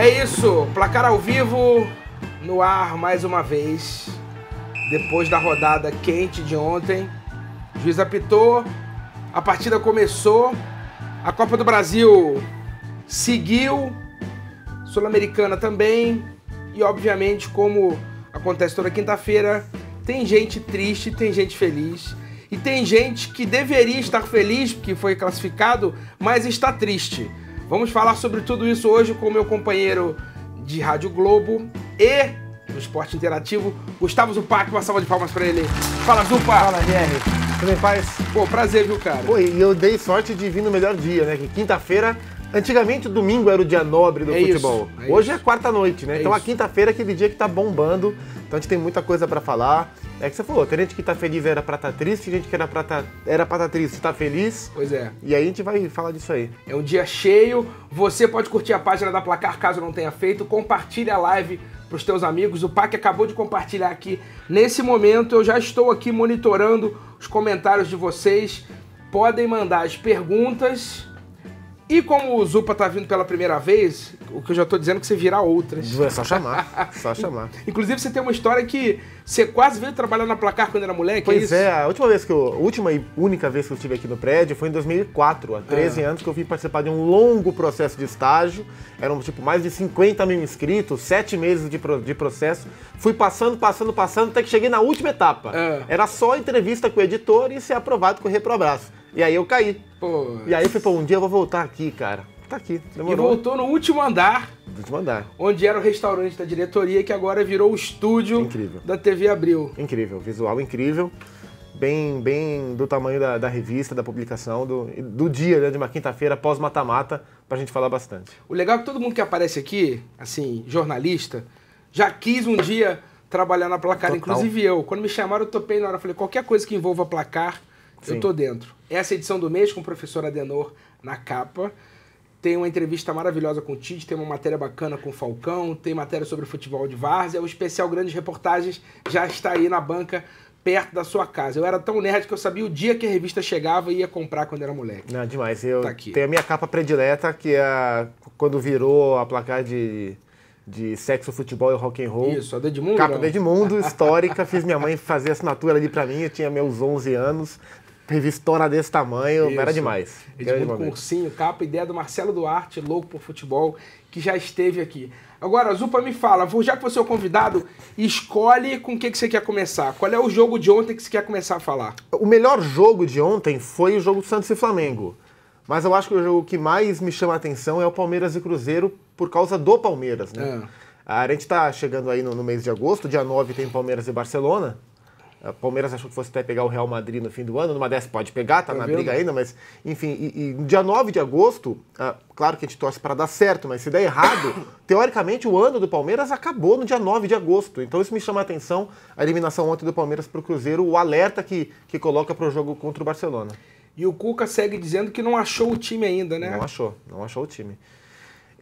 É isso, placar ao vivo no ar mais uma vez. Depois da rodada quente de ontem, juiz apitou, a partida começou, a Copa do Brasil seguiu, Sul-Americana também, e obviamente, como acontece toda quinta-feira, tem gente triste, tem gente feliz. E tem gente que deveria estar feliz porque foi classificado, mas está triste. Vamos falar sobre tudo isso hoje com meu companheiro de Rádio Globo e do Esporte Interativo, Gustavo Zupac. Uma salva de palmas para ele. Fala, Zupac. Fala, GR. Tudo bem, paz? Pô, prazer, viu, cara? Pô, e eu dei sorte de vir no melhor dia, né? Que quinta-feira Antigamente o domingo era o dia nobre do é futebol. Isso, é Hoje é isso. é quarta-noite, né? É então isso. a quinta-feira é aquele dia que tá bombando. Então a gente tem muita coisa para falar. É que você falou, tem gente que tá feliz era pra tá triste, gente que era pra tá, era pra tá triste tá feliz. Pois é. E aí a gente vai falar disso aí. É um dia cheio. Você pode curtir a página da Placar caso não tenha feito. Compartilhe a live pros teus amigos. O Pac acabou de compartilhar aqui. Nesse momento eu já estou aqui monitorando os comentários de vocês. Podem mandar as perguntas e como o Zupa tá vindo pela primeira vez, o que eu já tô dizendo é que você virá outras. É só chamar, só chamar. Inclusive, você tem uma história que você quase veio trabalhar na placar quando era moleque. É pois é, é a última vez que eu, última e única vez que eu estive aqui no prédio foi em 2004, há 13 é. Ah. anos que eu vim participar de um longo processo de estágio. Eram tipo mais de 50 mil inscritos, sete meses de, pro, de processo. Fui passando, passando, passando, até que cheguei na última etapa. É. Era só entrevista com o editor e ser aprovado com o reprobraço. E aí eu caí. E aí eu falei, pô, um dia eu vou voltar aqui, cara. Tá aqui, demorou. E voltou no último andar. No último andar. Onde era o restaurante da diretoria, que agora virou o estúdio incrível. da TV Abril. Incrível, visual incrível. Bem, bem do tamanho da, da revista, da publicação, do, do dia, né, de uma quinta-feira pós mata-mata, pra gente falar bastante. O legal é que todo mundo que aparece aqui, assim, jornalista, já quis um dia trabalhar na placar, Total. inclusive eu. Quando me chamaram, eu topei na hora, falei, qualquer coisa que envolva placar, Sim. eu tô dentro. Essa edição do mês com o professor Adenor na capa. Tem uma entrevista maravilhosa com o Tite, tem uma matéria bacana com o Falcão, tem matéria sobre futebol de várzea. O especial Grandes Reportagens já está aí na banca perto da sua casa. Eu era tão nerd que eu sabia o dia que a revista chegava e ia comprar quando era moleque. Não, demais. Eu tá tenho a minha capa predileta, que é quando virou a placar de, de sexo, futebol e rock and roll. Isso, a do Edmundo. Capa não? do Edmundo, histórica. Fiz minha mãe fazer assinatura ali para mim, eu tinha meus 11 anos revistona desse tamanho, Isso. era demais. Edmundo Cursinho, capa, ideia do Marcelo Duarte, louco por futebol, que já esteve aqui. Agora, Zupa, me fala, já que você é o convidado, escolhe com o que, que você quer começar. Qual é o jogo de ontem que você quer começar a falar? O melhor jogo de ontem foi o jogo do Santos e Flamengo. Mas eu acho que o jogo que mais me chama a atenção é o Palmeiras e Cruzeiro por causa do Palmeiras, né? É. A gente está chegando aí no, no mês de agosto, dia 9 tem Palmeiras e Barcelona. O é, Palmeiras achou que fosse até pegar o Real Madrid no fim do ano, numa dessa pode pegar, tá, é na vendo? briga ainda, mas enfim. E, e dia 9 de agosto, é, claro que a gente torce para dar certo, mas se der errado, teoricamente o ano do Palmeiras acabou no dia 9 de agosto. Então isso me chama a atenção, a eliminação ontem do Palmeiras para o Cruzeiro, o alerta que, que coloca para o jogo contra o Barcelona. E o Cuca segue dizendo que não achou o time ainda, né? Não achou, não achou o time.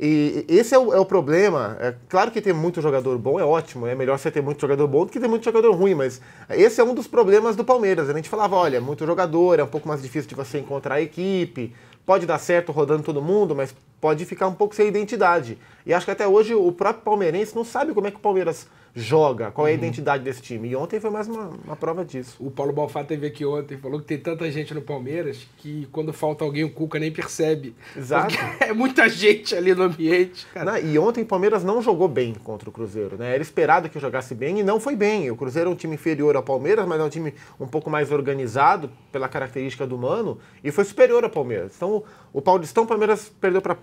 E esse é o, é o problema. É claro que ter muito jogador bom é ótimo, é melhor você ter muito jogador bom do que ter muito jogador ruim, mas esse é um dos problemas do Palmeiras. A gente falava, olha, é muito jogador, é um pouco mais difícil de você encontrar a equipe, pode dar certo rodando todo mundo, mas pode ficar um pouco sem identidade. E acho que até hoje o próprio palmeirense não sabe como é que o Palmeiras joga, qual é a uhum. identidade desse time. E ontem foi mais uma, uma prova disso. O Paulo Balfá teve aqui ontem, falou que tem tanta gente no Palmeiras que quando falta alguém o Cuca nem percebe. Exato. é muita gente ali no ambiente. Não, e ontem o Palmeiras não jogou bem contra o Cruzeiro, né? Era esperado que jogasse bem e não foi bem. O Cruzeiro é um time inferior ao Palmeiras, mas é um time um pouco mais organizado pela característica do Mano e foi superior ao Palmeiras. Então o Paulistão o Palmeiras perdeu para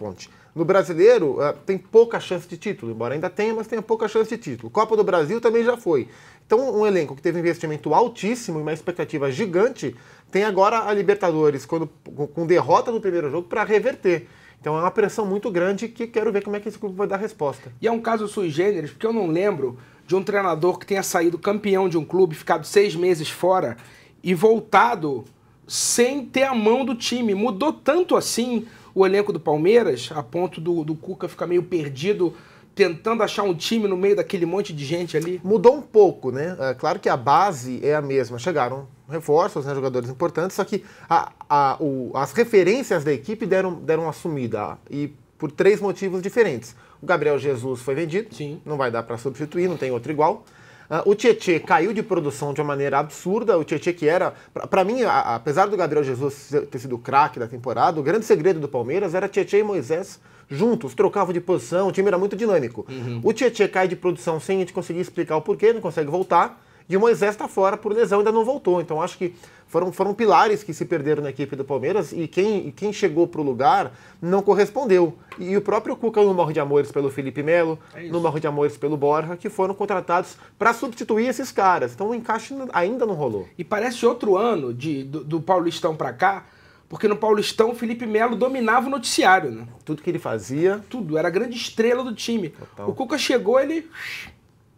no brasileiro, eh, tem pouca chance de título, embora ainda tenha, mas tem pouca chance de título. Copa do Brasil também já foi. Então, um elenco que teve investimento altíssimo e uma expectativa gigante, tem agora a Libertadores quando, com derrota no primeiro jogo para reverter. Então é uma pressão muito grande que quero ver como é que esse clube vai dar resposta. E é um caso sui generis, porque eu não lembro de um treinador que tenha saído campeão de um clube, ficado seis meses fora e voltado sem ter a mão do time. Mudou tanto assim o elenco do Palmeiras, a ponto do, do Cuca ficar meio perdido tentando achar um time no meio daquele monte de gente ali? Mudou um pouco, né? É claro que a base é a mesma. Chegaram reforços, né, jogadores importantes, só que a, a, o, as referências da equipe deram, deram uma sumida. Ah, e por três motivos diferentes. O Gabriel Jesus foi vendido, Sim. não vai dar para substituir, não tem outro igual. Uh, o Tietê caiu de produção de uma maneira absurda. O Tietê que era, para mim, a, apesar do Gabriel Jesus ter sido craque da temporada, o grande segredo do Palmeiras era Tietê e Moisés juntos, trocavam de posição, o time era muito dinâmico. Uhum. O Tietê cai de produção sem a gente conseguir explicar o porquê, não consegue voltar. E o Moisés está fora por lesão, ainda não voltou. Então acho que foram, foram pilares que se perderam na equipe do Palmeiras e quem, quem chegou para o lugar não correspondeu. E o próprio Cuca não morre de amores pelo Felipe Melo, é não morre de amores pelo Borja, que foram contratados para substituir esses caras. Então o encaixe ainda não rolou. E parece outro ano de, do, do Paulistão para cá, porque no Paulistão o Felipe Melo dominava o noticiário, né? Tudo que ele fazia. Tudo, era a grande estrela do time. Total. O Cuca chegou, ele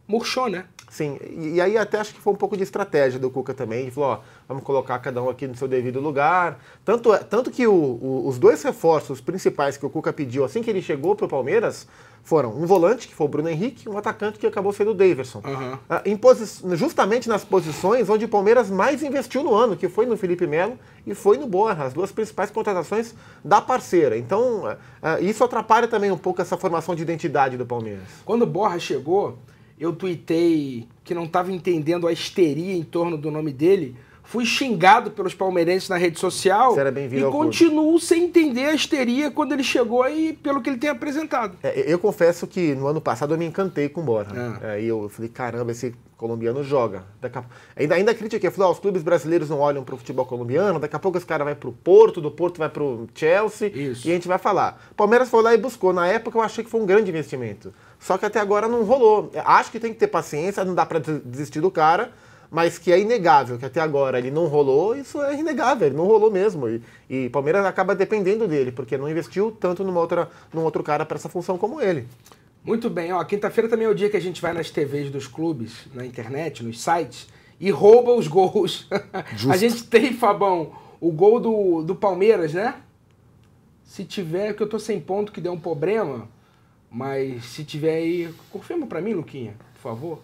murchou, né? Sim, e aí até acho que foi um pouco de estratégia do Cuca também. Ele falou, ó, vamos colocar cada um aqui no seu devido lugar. Tanto, é, tanto que o, o, os dois reforços principais que o Cuca pediu assim que ele chegou para o Palmeiras foram um volante, que foi o Bruno Henrique, e um atacante que acabou sendo o Daverson. Uhum. justamente nas posições onde o Palmeiras mais investiu no ano, que foi no Felipe Melo e foi no Borra, as duas principais contratações da parceira. Então, ah, ah, isso atrapalha também um pouco essa formação de identidade do Palmeiras. Quando o Borra chegou eu tuitei que não estava entendendo a histeria em torno do nome dele. Fui xingado pelos palmeirenses na rede social e continuo sem entender a histeria quando ele chegou e pelo que ele tem apresentado. É, eu confesso que no ano passado eu me encantei com o Borja. Aí ah. é. eu falei, caramba, esse colombiano joga. Daqui a... ainda, ainda critiquei, falei, ó, os clubes brasileiros não olham para o futebol colombiano, daqui a pouco os cara vai para o Porto, do Porto vai para o Chelsea Isso. e a gente vai falar. Palmeiras foi lá e buscou. Na época eu achei que foi um grande investimento. Só que até agora não rolou. Acho que tem que ter paciência, não dá para desistir do cara, mas que é inegável que até agora ele não rolou, isso é inegável, ele não rolou mesmo. E, e Palmeiras acaba dependendo dele, porque não investiu tanto numa outra, num outro cara para essa função como ele. Muito bem, ó, quinta-feira também é o dia que a gente vai nas TVs dos clubes, na internet, nos sites, e rouba os gols. a gente tem, Fabão, o gol do, do Palmeiras, né? Se tiver, que eu tô sem ponto, que deu um problema. Mas se tiver aí, confirma para mim, Luquinha, por favor.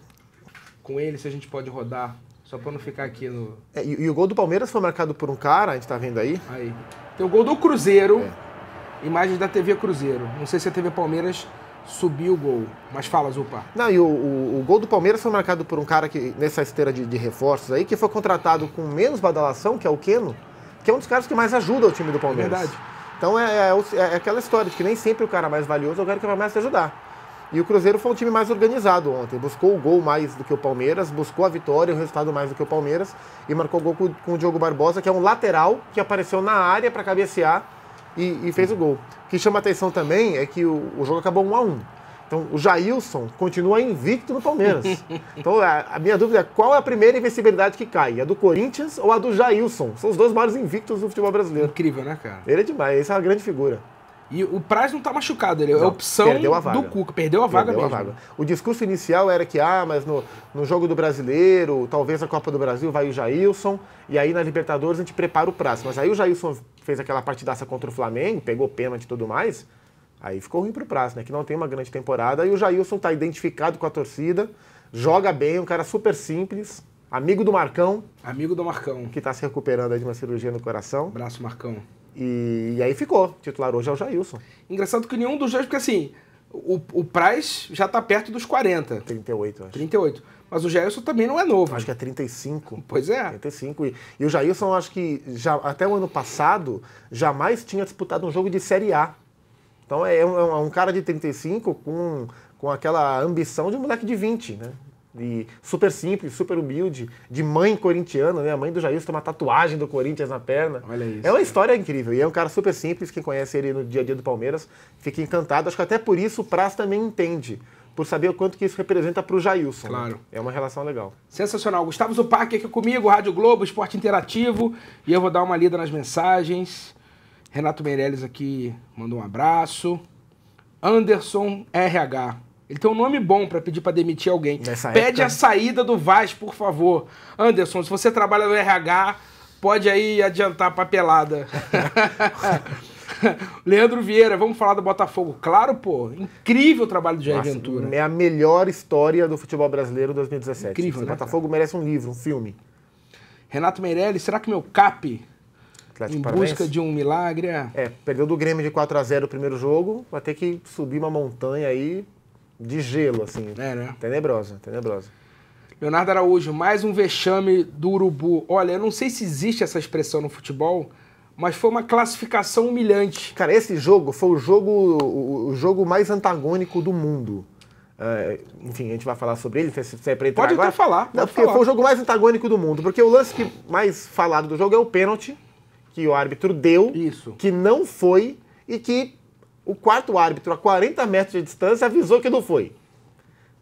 Com ele, se a gente pode rodar, só para não ficar aqui no. É, e, e, o gol do Palmeiras foi marcado por um cara, a gente tá vendo aí. Aí. Tem o gol do Cruzeiro. É. Imagens da TV Cruzeiro. Não sei se a TV Palmeiras subiu o gol. Mas fala, Zupa. Não, e o, o, o, gol do Palmeiras foi marcado por um cara que, nessa esteira de, de, reforços aí, que foi contratado com menos badalação, que é o Keno, que é um dos caras que mais ajuda o time do Palmeiras. É verdade. Então é é, é, é, é, aquela história de que nem sempre o cara mais valioso é o cara que vai mais te ajudar. E o Cruzeiro foi um time mais organizado ontem. Buscou o gol mais do que o Palmeiras, buscou a vitória, o resultado mais do que o Palmeiras e marcou o gol com, com o Diogo Barbosa, que é um lateral que apareceu na área para cabecear e, e, fez o gol. O que chama atenção também é que o, o jogo acabou 1 a 1 então, o Jailson continua invicto no Palmeiras. Então, a, minha dúvida é qual é a primeira invencibilidade que cai? A do Corinthians ou a do Jailson? São os dois maiores invictos do futebol brasileiro. Incrível, né, cara? Ele é demais, essa é uma grande figura. E o Praz não tá machucado, ele é a opção do Cuca, perdeu a vaga perdeu mesmo. A vaga. O discurso inicial era que, ah, mas no, no jogo do Brasileiro, talvez a Copa do Brasil, vai o Jailson, e aí na Libertadores a gente prepara o Praz. Mas aí o Jailson fez aquela partidaça contra o Flamengo, pegou pênalti e tudo mais, Aí ficou ruim pro prazo, né? Que não tem uma grande temporada. E o Jailson tá identificado com a torcida, joga bem, um cara super simples, amigo do Marcão. Amigo do Marcão. Que tá se recuperando aí de uma cirurgia no coração. Braço, Marcão. E, e aí ficou. Titular hoje é o Jailson. Engraçado que nenhum dos dois, porque assim, o, o Price já tá perto dos 40. 38, eu acho. 38. Mas o Jailson também não é novo. Acho que é 35. Pois é. 35. E, e o Jailson, acho que já, até o ano passado, jamais tinha disputado um jogo de Série A. Então é, é um, é um cara de 35 com, com aquela ambição de um moleque de 20, né? E super simples, super humilde, de mãe corintiana, né? A mãe do Jair tem uma tatuagem do Corinthians na perna. Olha isso. É uma história incrível. E é um cara super simples, quem conhece ele no dia a dia do Palmeiras fica encantado. Acho que até por isso o Praz também entende por saber o quanto que isso representa para o Jailson. Né? Claro. Né? É uma relação legal. Sensacional. Gustavo Zupac aqui comigo, Rádio Globo, Esporte Interativo. E eu vou dar uma lida nas mensagens. Renato Meirelles aqui mandou um abraço. Anderson RH. Ele tem um nome bom para pedir para demitir alguém. Nessa Pede época... a saída do Vaz, por favor. Anderson, se você trabalha no RH, pode aí adiantar a papelada. Leandro Vieira, vamos falar do Botafogo. Claro, pô. Incrível o trabalho de Jair Nossa, Ventura. É a melhor história do futebol brasileiro 2017. Incrível, né, O Botafogo cara? merece um livro, um filme. Renato Meirelles, será que meu CAP Atlético em busca de um milagre. É, é perdeu do Grêmio de 4 a 0 o primeiro jogo, vai ter que subir uma montanha aí de gelo, assim. É, né? Tenebrosa, tenebrosa. Leonardo Araújo, mais um vexame do Urubu. Olha, eu não sei se existe essa expressão no futebol, mas foi uma classificação humilhante. Cara, esse jogo foi o jogo, o jogo mais antagônico do mundo. É, enfim, a gente vai falar sobre ele, se é pra Pode então agora. até falar. Não, porque falar. foi o jogo mais antagônico do mundo, porque o lance que mais falado do jogo é o pênalti, que o árbitro deu, Isso. que não foi e que o quarto árbitro, a 40 metros de distância, avisou que não foi.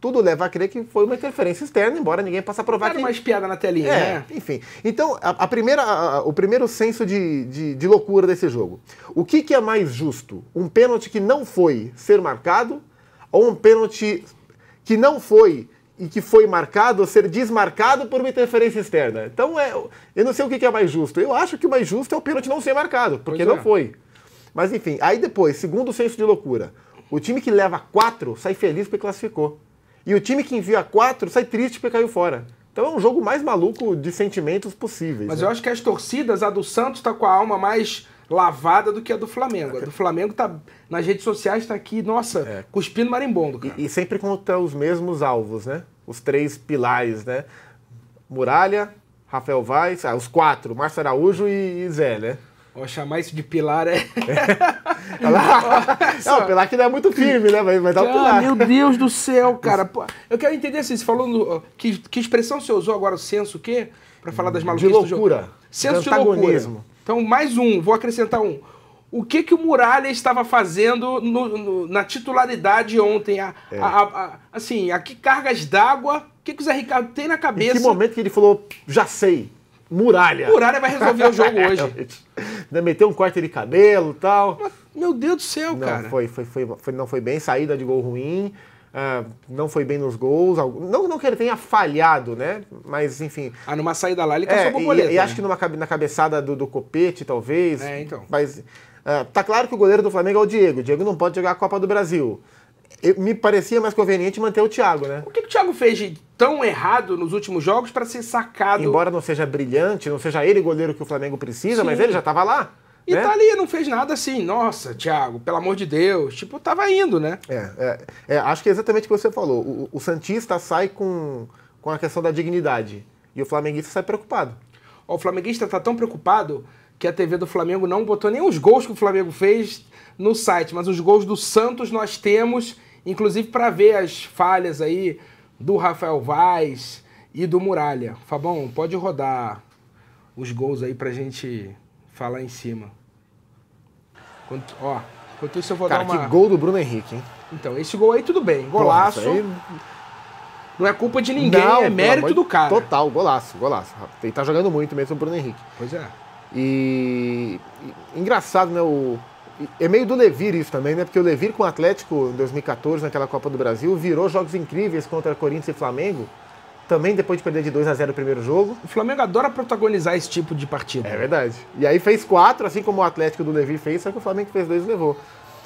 Tudo leva a crer que foi uma interferência externa, embora ninguém possa provar Era que... Era uma espiada na telinha, é, né? Enfim. Então, a, a primeira, a, o primeiro senso de, de, de, loucura desse jogo. O que, que é mais justo? Um pênalti que não foi ser marcado ou um pênalti que não foi e que foi marcado ser desmarcado por uma interferência externa. Então, é, eu não sei o que é mais justo. Eu acho que o mais justo é o pênalti não ser marcado, porque é. não foi. Mas enfim, aí depois, segundo o senso de loucura, o time que leva quatro sai feliz porque classificou. E o time que envia quatro sai triste porque caiu fora. Então é um jogo mais maluco de sentimentos possíveis. Mas né? eu acho que as torcidas, a do Santos está com a alma mais lavada do que a do Flamengo. A do Flamengo tá nas redes sociais está aqui, nossa, é. cuspindo marimbondo, cara. E, e sempre conta os mesmos alvos, né? os três pilares, né? Muralha, Rafael Vaz, ah, os quatro, Márcio Araújo e, e Zé, né? Ó, chamar isso de pilar é. é. Lá, não, pilar que não é muito firme, né? Mas, mas dá um pilar. Meu Deus do céu, cara. Pô, eu quero entender assim, você falou. No, que, que expressão você usou agora, o senso o quê? Pra falar das maluquices. De loucura. Do jogo. Senso de, de loucura. Então, mais um, vou acrescentar um o que, que o Muralha estava fazendo no, no, na titularidade ontem? A, é. a, a, assim, a que cargas d'água? O que, que o Zé Ricardo tem na cabeça? Em que momento que ele falou, já sei, Muralha. Muralha vai resolver o jogo hoje. Ainda meteu um corte de cabelo e tal. Mas, meu Deus do céu, não, cara. Foi, foi, foi, foi, não foi bem, saída de gol ruim. Uh, não foi bem nos gols, não, não que ele tenha falhado, né? Mas enfim. Ah, numa saída lá ele caçou é, borboleta. E, e né? acho que numa, na cabeçada do, do Copete, talvez. É, então. Mas é, tá claro que o goleiro do Flamengo é o Diego. O Diego não pode jogar a Copa do Brasil. Eu, me parecia mais conveniente manter o Thiago, né? O que, que o Thiago fez de tão errado nos últimos jogos para ser sacado? Embora não seja brilhante, não seja ele goleiro que o Flamengo precisa, Sim. mas ele já estava lá. E né? tá ali, não fez nada assim, nossa, Thiago, pelo amor de Deus. Tipo, tava indo, né? É, é, é acho que é exatamente o que você falou. O, o, Santista sai com, com a questão da dignidade. E o flamenguista sai preocupado. O flamenguista tá tão preocupado que a TV do Flamengo não botou nem os gols que o Flamengo fez no site, mas os gols do Santos nós temos, inclusive para ver as falhas aí do Rafael Vaz e do Muralha. Fabão, pode rodar os gols aí pra gente falar em cima. Quanto, ó, enquanto isso eu vou Cara, dar uma... que gol do Bruno Henrique, hein? Então, esse gol aí tudo bem, golaço. Não é culpa de ninguém, Não, é mérito do cara. Total, golaço, golaço. Ele tá jogando muito mesmo o Bruno Henrique. Pois é. E, engraçado, né? O, é meio do Levir isso também, né? Porque o Levir com o Atlético em 2014, naquela Copa do Brasil, virou jogos incríveis contra Corinthians e Flamengo. Também depois de perder de 2 a 0 o primeiro jogo. O Flamengo adora protagonizar esse tipo de partida. É verdade. E aí fez quatro, assim como o Atlético do Levy fez, só que o Flamengo fez dois e levou.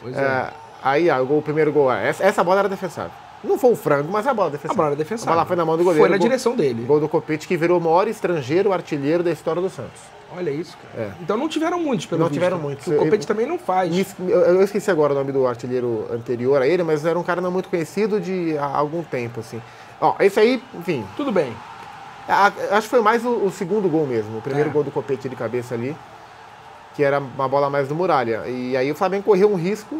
Pois é. é aí, o, gol, o primeiro gol, é, essa, essa bola era defensável. Não foi o frango, mas é a bola defensável. A bola era defensável. A bola foi na mão do goleiro. Foi na gol, direção dele. Gol do Copete, que virou o maior estrangeiro artilheiro da história do Santos. Olha isso, cara. É. Então não tiveram muitos, pelo Não visto. tiveram muitos. O Copete também não faz. Eu esqueci agora o nome do artilheiro anterior a ele, mas era um cara não muito conhecido de há algum tempo, assim. Ó, esse aí, enfim. Tudo bem. acho que foi mais o, o, segundo gol mesmo. O primeiro é. gol do Copete de cabeça ali, que era uma bola mais do Muralha. E aí o Flamengo correu um risco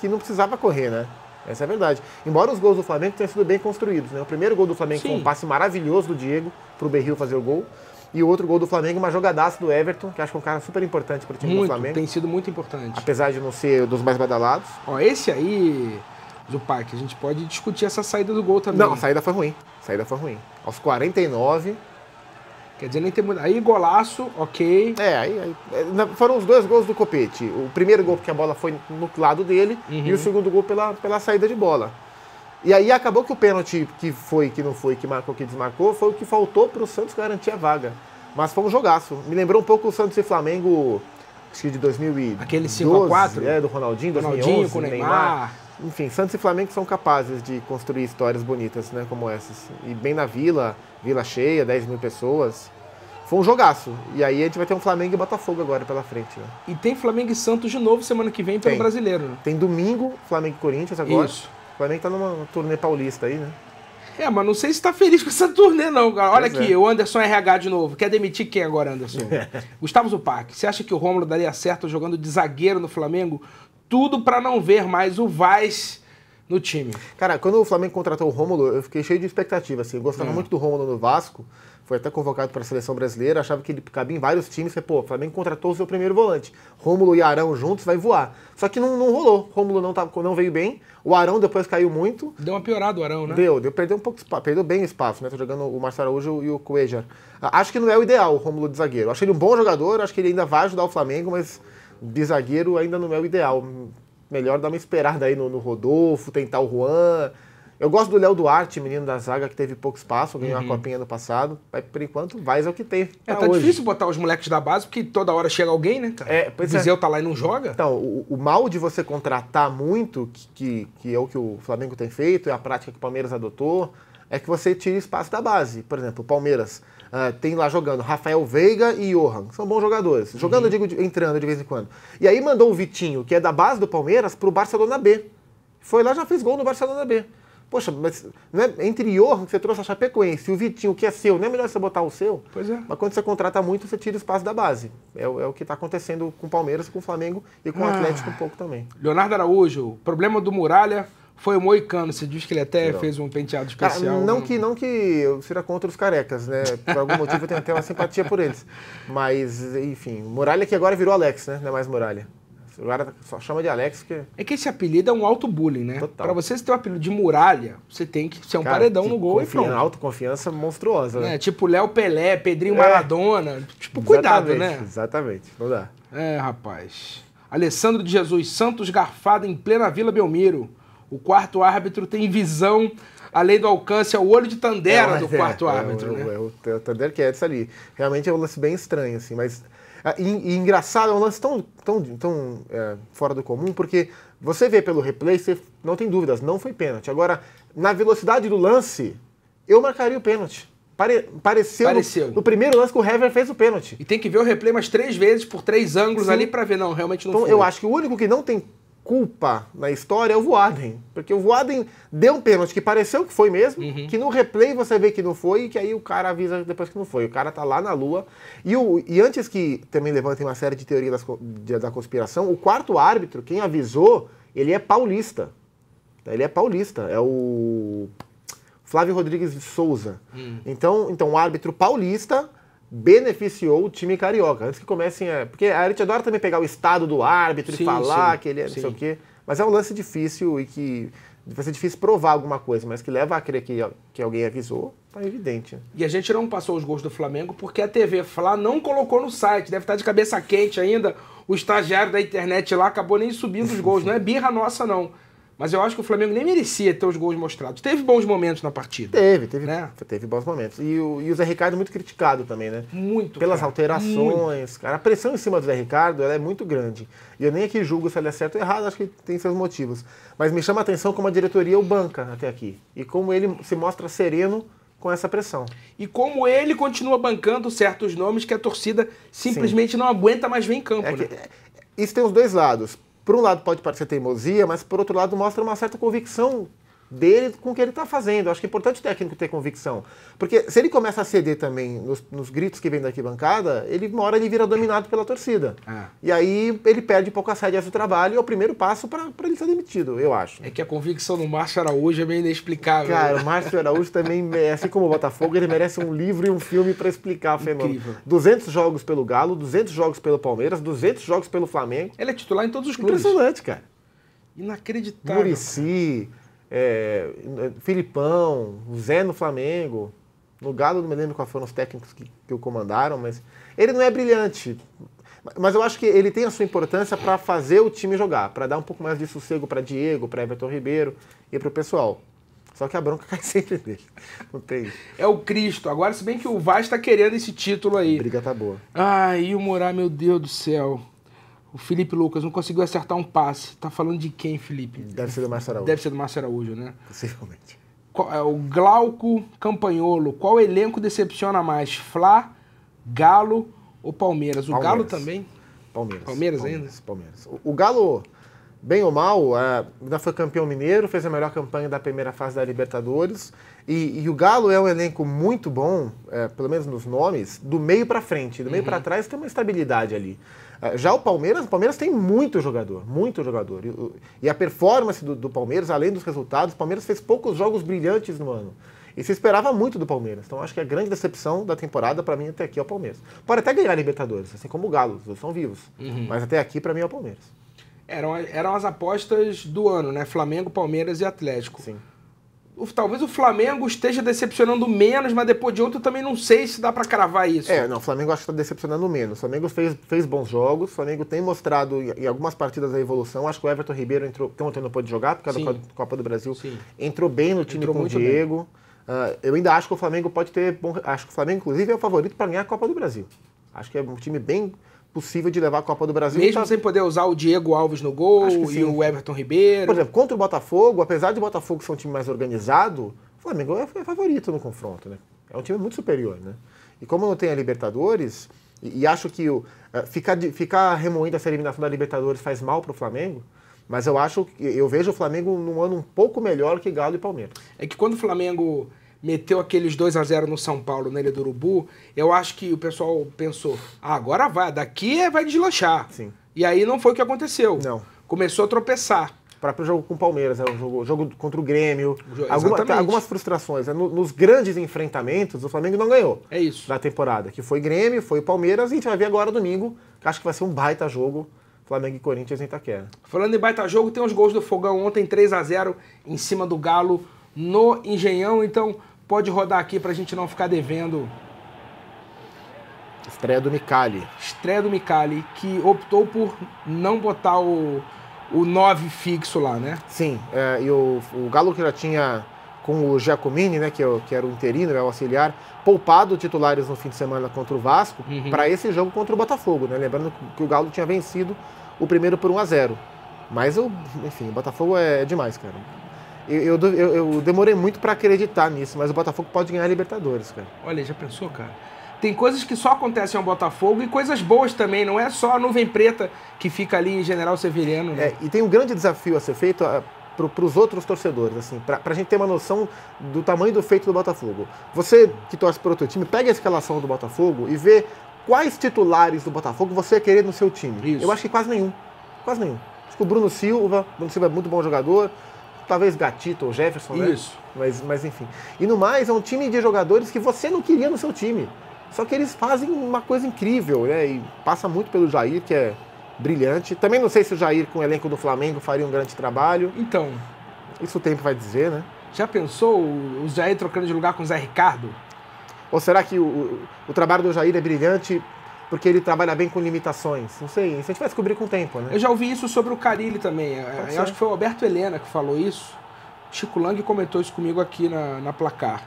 que não precisava correr, né? Essa é a verdade. Embora os gols do Flamengo tenham sido bem construídos, né? O primeiro gol do Flamengo Sim. foi um passe maravilhoso do Diego para o Berril fazer o gol. E outro gol do Flamengo, uma jogadaça do Everton, que acho que é um cara super importante para o time muito, do Flamengo. Tem sido muito importante. Apesar de não ser dos mais badalados. Ó, esse aí do parque, a gente pode discutir essa saída do gol também. Não, a saída foi ruim. A saída foi ruim. Aos 49. Quer dizer, nem tem muito. Aí golaço, ok. É, aí, aí, é, foram os dois gols do Copete. O primeiro gol porque a bola foi no lado dele uhum. e o segundo gol pela, pela saída de bola. E aí acabou que o pênalti que foi, que não foi, que marcou, que desmarcou, foi o que faltou para o Santos garantir a vaga. Mas foi um jogaço. Me lembrou um pouco o Santos e Flamengo, acho que de 2012. Aquele 5x4? É, do Ronaldinho, 2011, Ronaldinho, com Neymar. Neymar. Enfim, Santos e Flamengo são capazes de construir histórias bonitas, né, como essas. E bem na Vila, Vila cheia, 10 mil pessoas. Foi um jogaço. E aí a gente vai ter um Flamengo e Botafogo agora pela frente. Né? E tem Flamengo e Santos de novo semana que vem pelo tem. Brasileiro. Né? Tem domingo, Flamengo e Corinthians agora. Isso. Flamengo tá numa turnê paulista aí, né? É, mas não sei se tá feliz com essa turnê, não, cara. Olha pois aqui, é. o Anderson RH de novo. Quer demitir quem agora, Anderson? É. Gustavo Zupac, você acha que o Romulo daria certo jogando de zagueiro no Flamengo? Tudo para não ver mais o Vaz no time. Cara, quando o Flamengo contratou o Romulo, eu fiquei cheio de expectativa, assim. Eu gostava é. muito do Romulo no Vasco, foi até convocado para a seleção brasileira, achava que ele cabia em vários times, falei, pô, o Flamengo contratou o seu primeiro volante. Rômulo e Arão juntos vai voar. Só que não, não rolou. Rômulo não, tava, tá, não veio bem. O Arão depois caiu muito. Deu uma piorada o Arão, né? Deu, deu perdeu um pouco espaço, perdeu bem o espaço, né? Tô jogando o Marcelo Araújo e o Cuejar. Acho que não é o ideal o Rômulo de zagueiro. Acho ele um bom jogador, acho que ele ainda vai ajudar o Flamengo, mas de zagueiro ainda não é o ideal. Melhor dar uma esperada aí no, no Rodolfo, tentar o Juan, eu gosto do Léo Duarte, menino da zaga, que teve pouco espaço, ganhou uhum. copinha no passado. Mas por enquanto, vai é o que tem. É, tá hoje. difícil botar os moleques da base, porque toda hora chega alguém, né, cara? É, pois o é. Viseu é. tá lá e não joga. Então, o, o mal de você contratar muito, que, que, que é o que o Flamengo tem feito, é a prática que o Palmeiras adotou, é que você tira espaço da base. Por exemplo, o Palmeiras uh, tem lá jogando Rafael Veiga e Johan. São bons jogadores. Uhum. Jogando, uhum. eu digo, entrando de vez em quando. E aí mandou o Vitinho, que é da base do Palmeiras, pro Barcelona B. Foi lá já fez gol no Barcelona B. Poxa, mas né, que você trouxe a Chapecoense, o Vitinho, que é seu, não é melhor você botar o seu? Pois é. Mas quando você contrata muito, você tira o espaço da base. É, é o que está acontecendo com o Palmeiras, com o Flamengo e com ah. o Atlético um pouco também. Leonardo Araújo, problema do Muralha foi o Moicano. Você diz que ele até fez um penteado especial. Ah, não, que, não que eu seja contra os carecas, né? Por algum motivo eu tenho até uma simpatia por eles. Mas, enfim, Muralha que agora virou Alex, né? Não é mais Muralha. O cara só chama de Alex que. É que esse apelido é um auto-bullying, né? Total. Pra você ter um apelido de muralha, você tem que ser um cara, paredão no gol confia, e pronto. autoconfiança monstruosa, né? É, tipo Léo Pelé, Pedrinho é. Maradona. Tipo, cuidado, né? Exatamente, não dá. É, rapaz. Alessandro de Jesus Santos Garfado em plena Vila Belmiro. O quarto árbitro tem visão além do alcance, é o olho de Tandera é, do é, quarto é, árbitro, é, né? É, o, é, o Tandera que é ali. Realmente é um lance bem estranho, assim, mas ah, e, e engraçado, é um lance tão, tão, tão é, fora do comum, porque você vê pelo replay, você não tem dúvidas, não foi pênalti. Agora, na velocidade do lance, eu marcaria o pênalti. Pare, pareceu, pareceu. No, no, primeiro lance que o Hever fez o pênalti. E tem que ver o replay umas três vezes por três ângulos Sim. ali para ver, não, realmente não então, foi. Eu acho que o único que não tem culpa na história é o Voaden. Porque o Voaden deu um pênalti que pareceu que foi mesmo, uhum. que no replay você vê que não foi e que aí o cara avisa depois que não foi. O cara tá lá na lua. E, o, e antes que também levantem uma série de teorias da, da conspiração, o quarto árbitro, quem avisou, ele é paulista. Ele é paulista. É o Flávio Rodrigues de Souza. Uhum. Então, então, o árbitro paulista beneficiou o time carioca. Antes que comecem a. Porque a gente adora também pegar o estado do árbitro sim, e falar sim, que ele é não sim. sei o quê. Mas é um lance difícil e que vai ser difícil provar alguma coisa, mas que leva a crer que, que alguém avisou, tá evidente. E a gente não passou os gols do Flamengo porque a TV Flá não colocou no site. Deve estar de cabeça quente ainda. O estagiário da internet lá acabou nem subindo os gols. não é birra nossa, não. Mas eu acho que o Flamengo nem merecia ter os gols mostrados. Teve bons momentos na partida. Teve, teve, né? teve bons momentos. E o, e o Zé Ricardo muito criticado também, né? Muito. Pelas cara, alterações, muito. cara. A pressão em cima do Zé Ricardo é muito grande. E eu nem aqui julgo se ele é certo ou errado, acho que tem seus motivos. Mas me chama a atenção como a diretoria o banca até aqui. E como ele se mostra sereno com essa pressão. E como ele continua bancando certos nomes que a torcida simplesmente Sim. não aguenta mais ver em campo, é né? que, é, Isso tem os dois lados por um lado pode parecer teimosia, mas por outro lado mostra uma certa convicção dele com o que ele está fazendo. Acho que é importante o técnico ter convicção. Porque se ele começa a ceder também nos, nos gritos que vem da arquibancada, ele, uma hora ele vira dominado pela torcida. É. E aí ele perde um pouco a sede do trabalho e é o primeiro passo para ele ser demitido, eu acho. É que a convicção do Márcio Araújo é meio inexplicável. Cara, né? o Márcio Araújo também, é assim como o Botafogo, ele merece um livro e um filme para explicar o fenômeno. Incrível. 200 jogos pelo Galo, 200 jogos pelo Palmeiras, 200 jogos pelo Flamengo. Ele é titular em todos os clubes. Impressionante, cara. Inacreditável. Murici, é, Filipão, Zé no Flamengo. No Galo, não me lembro quais foram os técnicos que, que o comandaram, mas ele não é brilhante. Mas eu acho que ele tem a sua importância para fazer o time jogar, para dar um pouco mais de sossego para Diego, para Everton Ribeiro e para o pessoal. Só que a bronca cai sempre nele. Não tem. É o Cristo. Agora, se bem que o Vaz está querendo esse título aí. A briga tá boa. Ai, e o Morar, meu Deus do céu. O Felipe Lucas não conseguiu acertar um passe. Tá falando de quem, Felipe? Deve ser do Márcio Araújo. Deve ser do Márcio Araújo, né? Possivelmente. É, o Glauco Campanholo, qual elenco decepciona mais? Fla, Galo ou Palmeiras? O Palmeiras. Galo também? Palmeiras. Palmeiras, Palmeiras ainda? Palmeiras. O, o Galo bem ou mal, ainda foi campeão mineiro, fez a melhor campanha da primeira fase da Libertadores. E, e o Galo é um elenco muito bom, é, pelo menos nos nomes, do meio para frente. Do meio uhum. para trás tem uma estabilidade ali. É, já o Palmeiras, o Palmeiras tem muito jogador, muito jogador. E, e a performance do, do, Palmeiras, além dos resultados, o Palmeiras fez poucos jogos brilhantes no ano. E se esperava muito do Palmeiras. Então acho que a grande decepção da temporada, para mim, até aqui é o Palmeiras. Pode até ganhar a Libertadores, assim como o Galo, os dois são vivos. Uhum. Mas até aqui, para mim, é o Palmeiras eram, eram as apostas do ano, né? Flamengo, Palmeiras e Atlético. Sim. O, talvez o Flamengo esteja decepcionando menos, mas depois de ontem eu também não sei se dá para cravar isso. É, não, o Flamengo acho que está decepcionando menos. O Flamengo fez, fez bons jogos, o Flamengo tem mostrado em algumas partidas a evolução. Acho que o Everton Ribeiro entrou, que ontem não pôde jogar por causa Sim. da Copa do Brasil, Sim. entrou bem no time entrou com o Diego. Uh, eu ainda acho que o Flamengo pode ter bom, acho que o Flamengo inclusive é o favorito para ganhar a Copa do Brasil. Acho que é um time bem possível de levar a Copa do Brasil. Mesmo tá... sem poder usar o Diego Alves no gol e o Everton Ribeiro. Por exemplo, contra o Botafogo, apesar de o Botafogo ser um time mais organizado, o Flamengo é, é favorito no confronto, né? É um time muito superior, né? E como não tem a Libertadores, e, e acho que o, eh, ficar, de, ficar remoendo essa eliminação da Libertadores faz mal para o Flamengo, mas eu acho eu vejo o Flamengo num ano um pouco melhor que Galo e Palmeiras. É que quando o Flamengo meteu aqueles 2 a 0 no São Paulo na Ilha do Urubu, eu acho que o pessoal pensou, ah, agora vai, daqui é, vai deslanchar. Sim. E aí não foi o que aconteceu. Não. Começou a tropeçar. O próprio jogo com o Palmeiras, né? o jogo, jogo contra o Grêmio, algumas frustrações. Né? Nos grandes enfrentamentos, o Flamengo não ganhou. É isso. Da temporada, que foi Grêmio, foi o Palmeiras, e a gente vai ver agora domingo, que acho que vai ser um baita jogo. Flamengo e Corinthians em Itaquera. Falando em baita jogo, tem os gols do Fogão ontem, 3 a 0 em cima do Galo no Engenhão. Então, pode rodar aqui para a gente não ficar devendo. Estreia do Micali. Estreia do Micali, que optou por não botar o, o 9 fixo lá, né? Sim, é, e o, o Galo que já tinha com o Giacomini, né, que, eu, é que era o interino, era né, o auxiliar, poupado titulares no fim de semana contra o Vasco uhum. para esse jogo contra o Botafogo, né? Lembrando que o Galo tinha vencido o primeiro por 1 a 0. Mas eu, enfim, o Botafogo é, é demais, cara. Eu, eu, eu demorei muito para acreditar nisso, mas o Botafogo pode ganhar a Libertadores, cara. Olha, já pensou, cara? Tem coisas que só acontecem ao Botafogo e coisas boas também, não é só a nuvem preta que fica ali em General Severiano. Né? É, e tem um grande desafio a ser feito ah, para os outros torcedores, assim, para a gente ter uma noção do tamanho do feito do Botafogo. Você que torce para outro time, pega a escalação do Botafogo e vê quais titulares do Botafogo você ia querer no seu time. Isso. Eu acho que quase nenhum. Quase nenhum. Acho que o Bruno Silva, o Bruno Silva é muito bom jogador, talvez Gatito ou Jefferson, né? Isso. Mas, mas enfim. E no mais, é um time de jogadores que você não queria no seu time. Só que eles fazem uma coisa incrível, né? E passa muito pelo Jair, que é brilhante. Também não sei se o Jair com o elenco do Flamengo faria um grande trabalho. Então. Isso o tempo vai dizer, né? Já pensou o Jair trocando de lugar com o Zé Ricardo? Ou será que o, o, o trabalho do Jair é brilhante porque ele trabalha bem com limitações. Não sei, isso a gente vai descobrir com o tempo, né? Eu já ouvi isso sobre o Carilli também. É, Pode eu ser. acho que foi o Alberto Helena que falou isso. Chico Lang comentou isso comigo aqui na, na placar.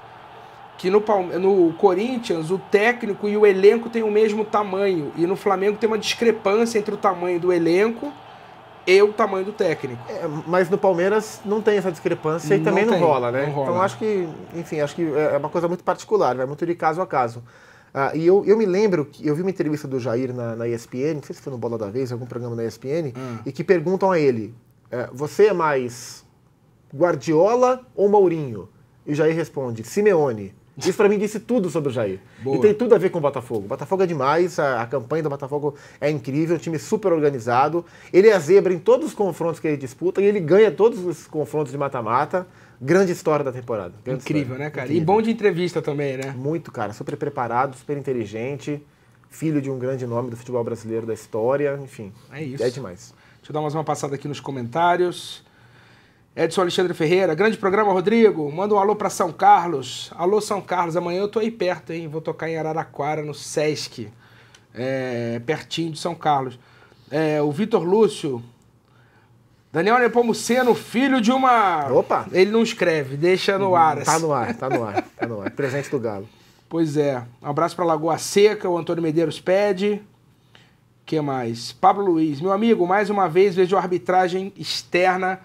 Que no, no Corinthians o técnico e o elenco têm o mesmo tamanho. E no Flamengo tem uma discrepância entre o tamanho do elenco e o tamanho do técnico. É, mas no Palmeiras não tem essa discrepância não e também tem, não rola, né? Não rola. Então acho que, enfim, acho que é uma coisa muito particular, vai muito de caso a caso. Ah, e eu, eu me lembro que eu vi uma entrevista do Jair na, na ESPN, não sei se foi no Bola da Vez, algum programa na ESPN, hum. e que perguntam a ele: é, você é mais Guardiola ou Mourinho? E o Jair responde: Simeone. Isso para mim disse tudo sobre o Jair. Boa. E tem tudo a ver com o Botafogo. O Botafogo é demais, a, a, campanha do Botafogo é incrível, é um time super organizado. Ele é zebra em todos os confrontos que ele disputa e ele ganha todos os confrontos de mata-mata. Grande história da temporada. Incrível, história. né, cara? Incrível. E bom de entrevista também, né? Muito, cara. Super preparado, super inteligente. Filho de um grande nome do futebol brasileiro, da história. Enfim, é, isso. é demais. Deixa eu dar mais uma passada aqui nos comentários. Edson Alexandre Ferreira, grande programa, Rodrigo. Manda um alô para São Carlos. Alô, São Carlos, amanhã eu tô aí perto, hein? Vou tocar em Araraquara, no Sesc, é, pertinho de São Carlos. É, o Vitor Lúcio, Daniel Nepomuceno, filho de uma. Opa! Ele não escreve, deixa no ar. Tá assim. no ar, tá no ar, tá no ar. Presente do Galo. Pois é. Um abraço para Lagoa Seca, o Antônio Medeiros pede. que mais? Pablo Luiz, meu amigo, mais uma vez vejo a arbitragem externa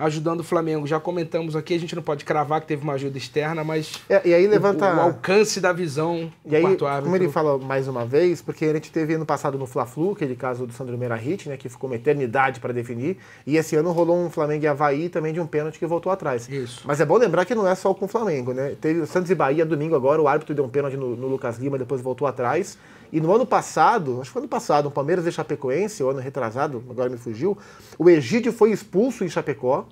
ajudando o Flamengo. Já comentamos aqui, a gente não pode cravar que teve uma ajuda externa, mas é, e aí levanta... o, o alcance da visão e do aí, quarto árbitro. Como ele fala mais uma vez, porque a gente teve ano passado no Fla-Flu, aquele caso do Sandro Merahit, né, que ficou uma eternidade para definir, e esse ano rolou um Flamengo e Havaí também de um pênalti que voltou atrás. Isso. Mas é bom lembrar que não é só com o Flamengo, né? Teve o Santos e Bahia domingo agora, o árbitro deu um pênalti no, no Lucas Lima, depois voltou atrás. E no ano passado, acho que foi ano passado, o Palmeiras e Chapecoense, o ano retrasado, agora me fugiu, o Egídio foi expulso em Chapecó,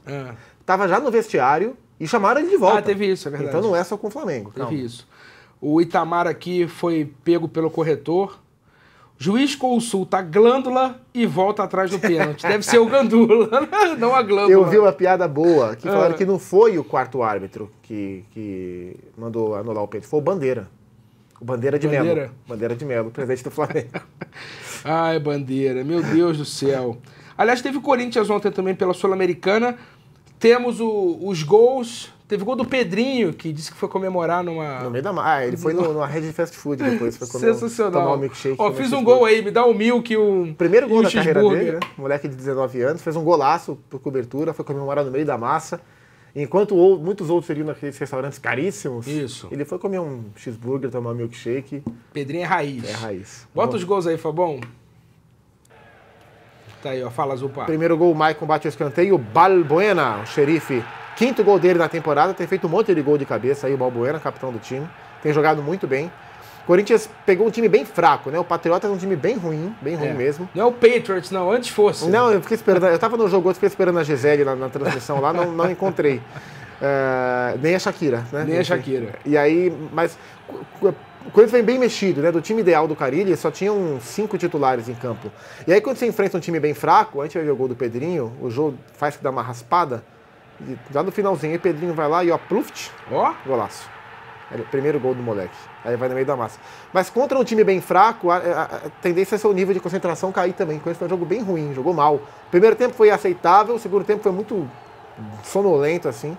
estava é. já no vestiário e chamaram ele de volta. Ah, teve isso, é verdade. Então não é só com o Flamengo. Teve Calma. isso. O Itamar aqui foi pego pelo corretor. Juiz consulta a glândula e volta atrás do pênalti. Deve ser o gandula, né? não a glândula. Eu vi uma piada boa que falaram ah. que não foi o quarto árbitro que, que mandou anular o pênalti, foi o Bandeira. O Bandeira de Bandeira. Melo. Bandeira de Melo, presidente do Flamengo. Ai, Bandeira, meu Deus do céu. Aliás, teve Corinthians ontem também pela Sul-Americana. Temos o, os gols. Teve gol do Pedrinho, que disse que foi comemorar numa. No meio da mar. Ah, ele foi numa rede de fast food depois. Foi comer, Sensacional. Tomar um milkshake. Ó, fiz um gol aí, me dá um milk, um. Primeiro gol da carreira dele, né? Moleque de 19 anos, fez um golaço por cobertura, foi comemorar no meio da massa. Enquanto ou, muitos outros seriam naqueles restaurantes caríssimos, Isso. ele foi comer um cheeseburger, tomar um milkshake. Pedrinho é raiz. É raiz. Bota Bom. os gols aí, Fabão. Tá aí, ó. Fala, Zupa. Primeiro gol, o Maicon bate o escanteio. Balbuena, o xerife. Quinto gol dele na temporada. Tem feito um monte de gol de cabeça aí, o Balbuena, capitão do time. Tem jogado muito bem. Corinthians pegou um time bem fraco, né? O Patriotas é um time bem ruim, bem ruim é. mesmo. Não é o Patriots, não, antes fosse. Não, eu fiquei esperando. Eu tava no jogo, eu fiquei esperando a Gisele na, na transmissão lá, não, não encontrei. Uh, nem a Shakira, né? Nem a Shakira. E aí, mas o Corinthians vem bem mexido, né? Do time ideal do Carilli, só tinham cinco titulares em campo. E aí, quando você enfrenta um time bem fraco, a gente vai ver o gol do Pedrinho, o jogo faz que dá uma raspada, e lá no finalzinho, o Pedrinho vai lá e ó, pluft, ó, golaço. Primeiro gol do moleque. Aí vai no meio da massa. Mas contra um time bem fraco, a, a, a tendência é seu nível de concentração cair também. Com isso foi um jogo bem ruim, jogou mal. Primeiro tempo foi aceitável, o segundo tempo foi muito sonolento, assim.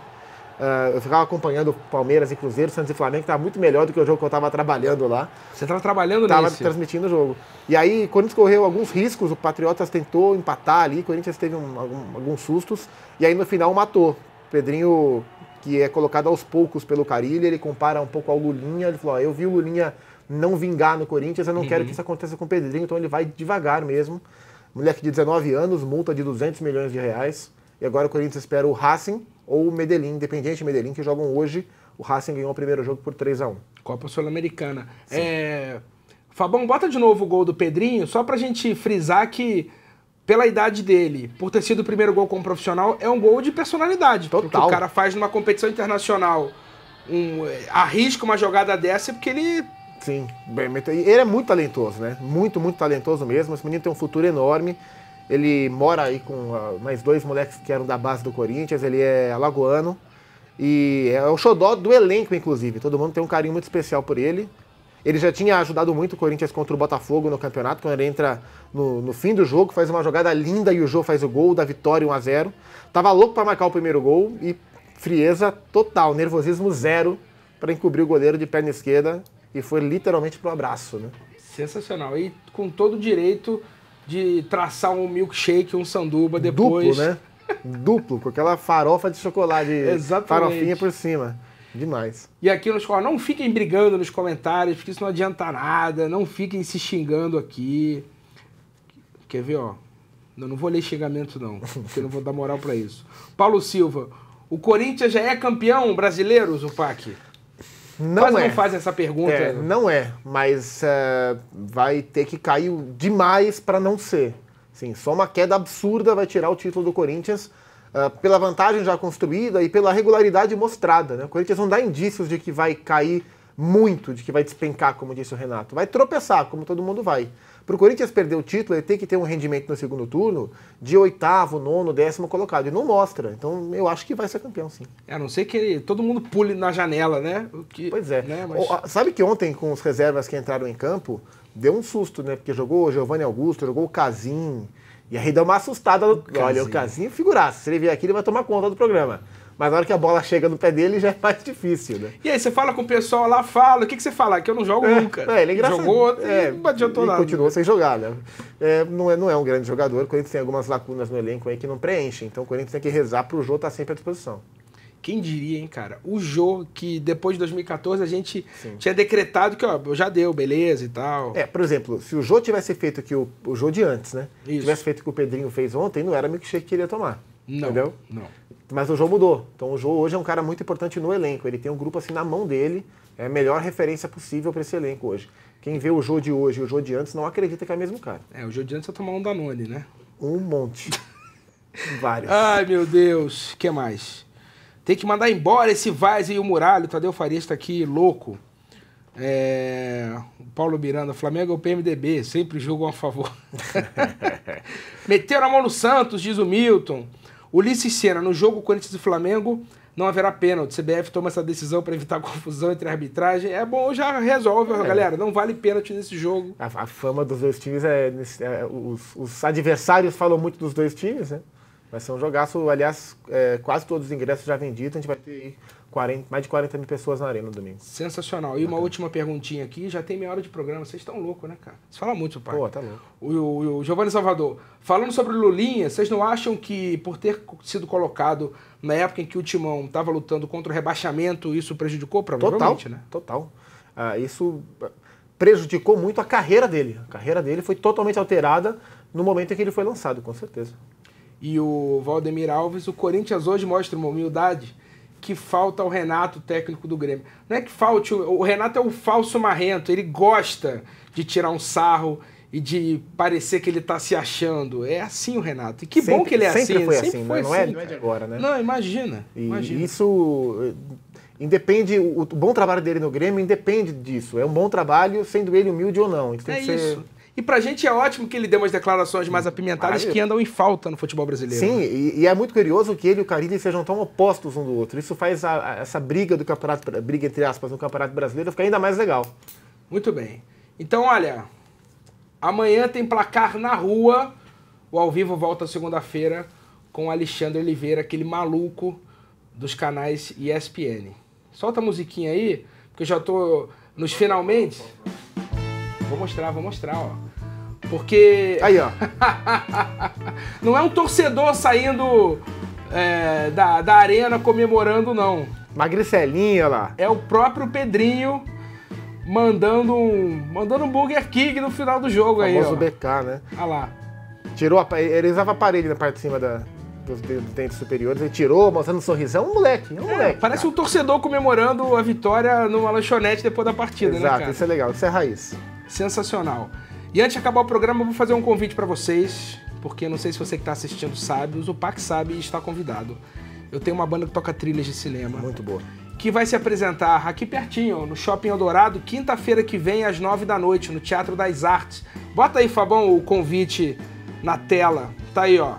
Uh, eu ficava acompanhando Palmeiras e Cruzeiro, Santos e Flamengo, que estava muito melhor do que o jogo que eu estava trabalhando lá. Você estava trabalhando tava Estava transmitindo o jogo. E aí, o Corinthians correu alguns riscos, o Patriotas tentou empatar ali, o Corinthians teve um, algum, alguns sustos, e aí no final matou. Pedrinho que é colocado aos poucos pelo Carilli, ele compara um pouco ao Lulinha, ele falou, ó, eu vi o Lulinha não vingar no Corinthians, eu não uhum. quero que isso aconteça com o Pedrinho, então ele vai devagar mesmo. Moleque de 19 anos, multa de 200 milhões de reais, e agora o Corinthians espera o Racing ou o Medellín, Independiente Medellín, que jogam hoje. O Racing ganhou o primeiro jogo por 3 a 1 Copa Sul-Americana. É... Fabão, bota de novo o gol do Pedrinho, só pra gente frisar que pela idade dele, por ter sido o primeiro gol como profissional, é um gol de personalidade. Total. Porque o cara faz numa competição internacional, um, eh, arrisca uma jogada dessa é porque ele Sim, ele é muito talentoso, né? Muito, muito talentoso mesmo. Esse menino tem um futuro enorme. Ele mora aí com ah, mais dois moleques que eram da base do Corinthians. Ele é alagoano e é o xodó do elenco, inclusive. Todo mundo tem um carinho muito especial por ele. Ele já tinha ajudado muito o Corinthians contra o Botafogo no campeonato, quando ele entra no, no fim do jogo, faz uma jogada linda e o Jô faz o gol da vitória 1 a 0 Tava louco para marcar o primeiro gol e frieza total, nervosismo zero para encobrir o goleiro de perna esquerda e foi literalmente pro abraço, né? Sensacional. E com todo o direito de traçar um milkshake, um sanduba depois. Duplo, né? Duplo, com aquela farofa de chocolate, Exatamente. farofinha por cima. Demais. E aqui nos não fiquem brigando nos comentários, porque isso não adianta nada, não fiquem se xingando aqui. Quer ver, ó? Eu não vou ler xingamento, não, porque eu não vou dar moral para isso. Paulo Silva, o Corinthians já é campeão brasileiro, Zupac? Não Quase é. não faz essa pergunta. É, não é, mas é, vai ter que cair demais para não ser. Sim, só uma queda absurda vai tirar o título do Corinthians ah, pela vantagem já construída e pela regularidade mostrada. Né? O Corinthians não dá indícios de que vai cair muito, de que vai despencar, como disse o Renato. Vai tropeçar, como todo mundo vai. Para o Corinthians perder o título, ele tem que ter um rendimento no segundo turno de oitavo, nono, décimo colocado. E não mostra. Então eu acho que vai ser campeão, sim. É, a não ser que ele, todo mundo pule na janela, né? Que, pois é. Né, mas... Sabe que ontem, com os reservas que entraram em campo, deu um susto, né? Porque jogou o Giovanni Augusto, jogou o Casim, e aí dá uma assustada no. Olha, o Casinho figuraça. Se ele vier aqui, ele vai tomar conta do programa. Mas na hora que a bola chega no pé dele, já é mais difícil, né? E aí, você fala com o pessoal lá, fala. O que, que você fala? Que eu não jogo é, nunca. É, ele é engraçado. Jogou é, e não adiantou nada. continuou sem jogar, né? É, não, é, não é um grande jogador. O Corinthians tem algumas lacunas no elenco aí que não preenche. Então o Corinthians tem que rezar pro Jô estar tá sempre à disposição. Quem diria, hein, cara? O Jô, que depois de 2014 a gente Sim. tinha decretado que, ó, já deu, beleza e tal. É, por exemplo, se o Jô tivesse feito que o, o Jô de antes, né? Isso. Tivesse feito o que o Pedrinho fez ontem, não era o milkshake que ele ia tomar. Não, entendeu? Não. Mas o Jô mudou. Então o Jô hoje é um cara muito importante no elenco. Ele tem um grupo assim na mão dele. É a melhor referência possível para esse elenco hoje. Quem vê o Jô de hoje e o Jô de antes não acredita que é o mesmo cara. É, o Jô de antes ia é tomar um Danone, né? Um monte. Vários. Ai, meu Deus. que mais? Tem que mandar embora esse Vaz e o Muralho. Tadeu Farias está aqui louco. É... Paulo Miranda, Flamengo é o PMDB, sempre jogam a favor. Meteram a mão no Santos, diz o Milton. Ulisses Senna, no jogo Corinthians e Flamengo não haverá pênalti. CBF toma essa decisão para evitar confusão entre a arbitragem. É bom, já resolve, é. galera. Não vale pênalti nesse jogo. A, a fama dos dois times é, é os, os adversários falam muito dos dois times, né? Vai ser um jogaço, aliás, é, quase todos os ingressos já vendidos, a gente vai ter 40, mais de 40 mil pessoas na arena no domingo. Sensacional. E uma última perguntinha aqui, já tem meia hora de programa, vocês estão loucos, né, cara? Você fala muito, pai. Pô, tá louco. O, o, o Giovanni Salvador, falando sobre o Lulinha, vocês não acham que por ter sido colocado na época em que o Timão estava lutando contra o rebaixamento, isso prejudicou provavelmente, total, né? Total. Ah, isso ah, prejudicou muito a carreira dele. A carreira dele foi totalmente alterada no momento em que ele foi lançado, com certeza e o Valdemir Alves, o Corinthians hoje mostra uma humildade que falta ao Renato, técnico do Grêmio. Não é que falte, o Renato é o falso marrento, ele gosta de tirar um sarro e de parecer que ele tá se achando. É assim o Renato. E que sempre, bom que ele é sempre assim. Foi sempre assim, foi não, né? assim, não, é, não assim. é de agora, né? Não, imagina. E imagina. isso eh, independe o, bom trabalho dele no Grêmio independe disso. É um bom trabalho, sendo ele humilde ou não. Isso tem é que ser... isso. E pra gente é ótimo que ele dê umas declarações mais apimentadas que andam em falta no futebol brasileiro. Sim, né? e, e é muito curioso que ele e o Carilli sejam tão opostos um do outro. Isso faz a, a, essa briga do campeonato, briga entre aspas, no campeonato brasileiro ficar ainda mais legal. Muito bem. Então, olha, amanhã tem placar na rua. O ao vivo volta segunda-feira com Alexandre Oliveira, aquele maluco dos canais ESPN. Solta a musiquinha aí, porque eu já tô nos finalmente. Vou mostrar, vou mostrar, ó. Porque. Aí, ó. não é um torcedor saindo é, da, da arena comemorando, não. Magricelinha lá. É o próprio Pedrinho mandando um, mandando um Burger King no final do jogo aí, aí. O BK, né? Olha lá. Tirou, ele usava aparelho na parte de cima da, dos dentes superiores, ele tirou, mostrando um sorrisão. É um moleque, é um é, moleque. Parece cara. um torcedor comemorando a vitória numa lanchonete depois da partida, Exato, né? Exato, isso é legal, isso é raiz. Sensacional. E antes de acabar o programa, eu vou fazer um convite para vocês, porque não sei se você que está assistindo sabe, o Zupac sabe e está convidado. Eu tenho uma banda que toca trilhas de cinema. Muito boa. Que vai se apresentar aqui pertinho, no Shopping Eldorado, quinta-feira que vem, às nove da noite, no Teatro das Artes. Bota aí, Fabão, o convite na tela. Tá aí, ó.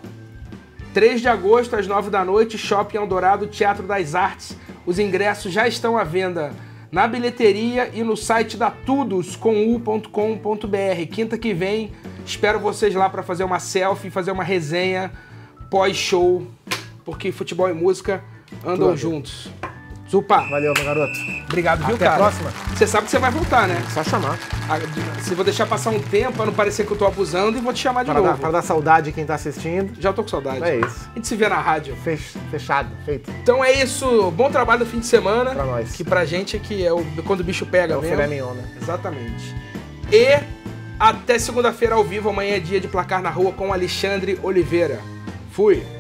3 de agosto, às nove da noite, Shopping Eldorado, Teatro das Artes. Os ingressos já estão à venda na bilheteria e no site da Tudos Quinta que vem, espero vocês lá para fazer uma selfie, fazer uma resenha pós-show, porque futebol e música andam Tudo juntos. Zupa. Valeu, meu garoto. Obrigado, viu, Até cara? Até a próxima. Você sabe que você vai voltar, né? Só chamar. Ah, se vou deixar passar um tempo pra não parecer que eu tô abusando e vou te chamar de pra novo. Dar, pra dar saudade quem tá assistindo. Já tô com saudade. É isso. A gente se vê na rádio. Fechado, feito. Então é isso. Bom trabalho no fim de semana. Pra nós. Que pra gente é que é o, quando o bicho pega é o mesmo. Nenhum, né? Exatamente. E até segunda-feira ao vivo, amanhã é dia de placar na rua com Alexandre Oliveira. Fui!